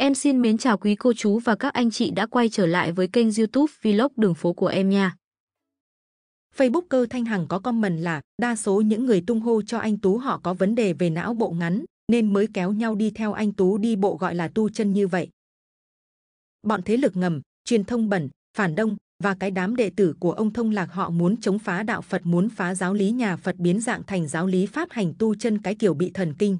Em xin mến chào quý cô chú và các anh chị đã quay trở lại với kênh YouTube Vlog đường phố của em nha. Facebooker Thanh Hằng có comment là đa số những người tung hô cho anh Tú họ có vấn đề về não bộ ngắn nên mới kéo nhau đi theo anh Tú đi bộ gọi là tu chân như vậy. Bọn thế lực ngầm, truyền thông bẩn, phản đông và cái đám đệ tử của ông Thông Lạc họ muốn chống phá đạo Phật muốn phá giáo lý nhà Phật biến dạng thành giáo lý Pháp hành tu chân cái kiểu bị thần kinh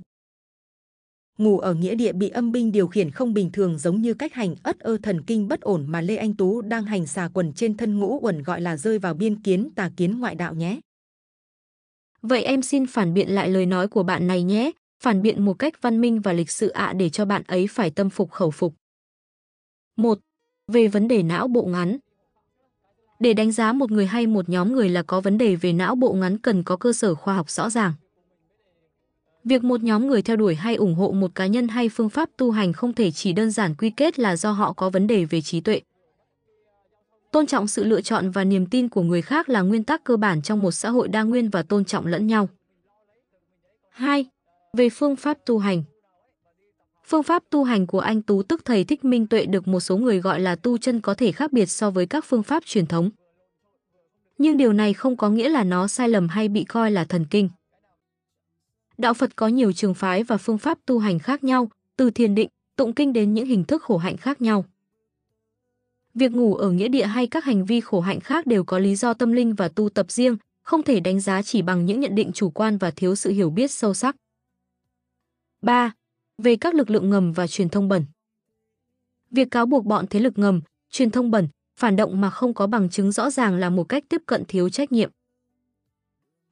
ngủ ở nghĩa địa bị âm binh điều khiển không bình thường giống như cách hành ất ơ thần kinh bất ổn mà lê anh tú đang hành xà quần trên thân ngũ quần gọi là rơi vào biên kiến tà kiến ngoại đạo nhé vậy em xin phản biện lại lời nói của bạn này nhé phản biện một cách văn minh và lịch sự ạ để cho bạn ấy phải tâm phục khẩu phục một về vấn đề não bộ ngắn để đánh giá một người hay một nhóm người là có vấn đề về não bộ ngắn cần có cơ sở khoa học rõ ràng Việc một nhóm người theo đuổi hay ủng hộ một cá nhân hay phương pháp tu hành không thể chỉ đơn giản quy kết là do họ có vấn đề về trí tuệ. Tôn trọng sự lựa chọn và niềm tin của người khác là nguyên tắc cơ bản trong một xã hội đa nguyên và tôn trọng lẫn nhau. 2. Về phương pháp tu hành Phương pháp tu hành của anh Tú tức thầy Thích Minh Tuệ được một số người gọi là tu chân có thể khác biệt so với các phương pháp truyền thống. Nhưng điều này không có nghĩa là nó sai lầm hay bị coi là thần kinh đạo Phật có nhiều trường phái và phương pháp tu hành khác nhau, từ thiền định, tụng kinh đến những hình thức khổ hạnh khác nhau. Việc ngủ ở nghĩa địa hay các hành vi khổ hạnh khác đều có lý do tâm linh và tu tập riêng, không thể đánh giá chỉ bằng những nhận định chủ quan và thiếu sự hiểu biết sâu sắc. 3. Về các lực lượng ngầm và truyền thông bẩn. Việc cáo buộc bọn thế lực ngầm, truyền thông bẩn, phản động mà không có bằng chứng rõ ràng là một cách tiếp cận thiếu trách nhiệm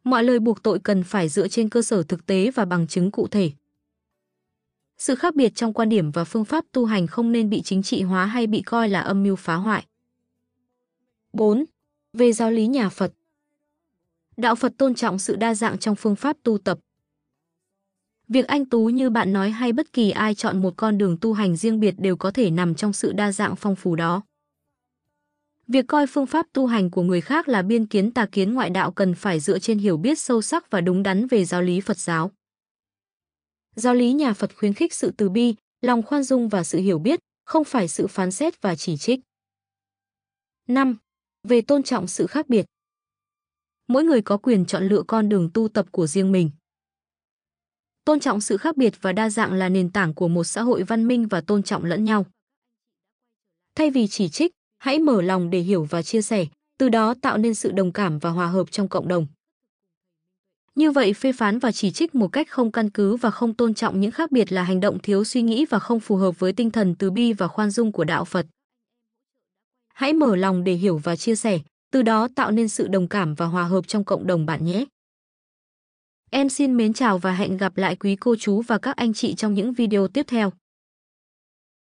mọi lời buộc tội cần phải dựa trên cơ sở thực tế và bằng chứng cụ thể. Sự khác biệt trong quan điểm và phương pháp tu hành không nên bị chính trị hóa hay bị coi là âm mưu phá hoại. 4. Về giáo lý nhà Phật Đạo Phật tôn trọng sự đa dạng trong phương pháp tu tập. Việc anh Tú như bạn nói hay bất kỳ ai chọn một con đường tu hành riêng biệt đều có thể nằm trong sự đa dạng phong phú đó. Việc coi phương pháp tu hành của người khác là biên kiến tà kiến ngoại đạo cần phải dựa trên hiểu biết sâu sắc và đúng đắn về giáo lý Phật giáo. Giáo lý nhà Phật khuyến khích sự từ bi, lòng khoan dung và sự hiểu biết, không phải sự phán xét và chỉ trích. 5. Về tôn trọng sự khác biệt. Mỗi người có quyền chọn lựa con đường tu tập của riêng mình. Tôn trọng sự khác biệt và đa dạng là nền tảng của một xã hội văn minh và tôn trọng lẫn nhau. Thay vì chỉ trích, Hãy mở lòng để hiểu và chia sẻ, từ đó tạo nên sự đồng cảm và hòa hợp trong cộng đồng. Như vậy, phê phán và chỉ trích một cách không căn cứ và không tôn trọng những khác biệt là hành động thiếu suy nghĩ và không phù hợp với tinh thần từ bi và khoan dung của đạo Phật. Hãy mở lòng để hiểu và chia sẻ, từ đó tạo nên sự đồng cảm và hòa hợp trong cộng đồng bạn nhé. Em xin mến chào và hẹn gặp lại quý cô chú và các anh chị trong những video tiếp theo.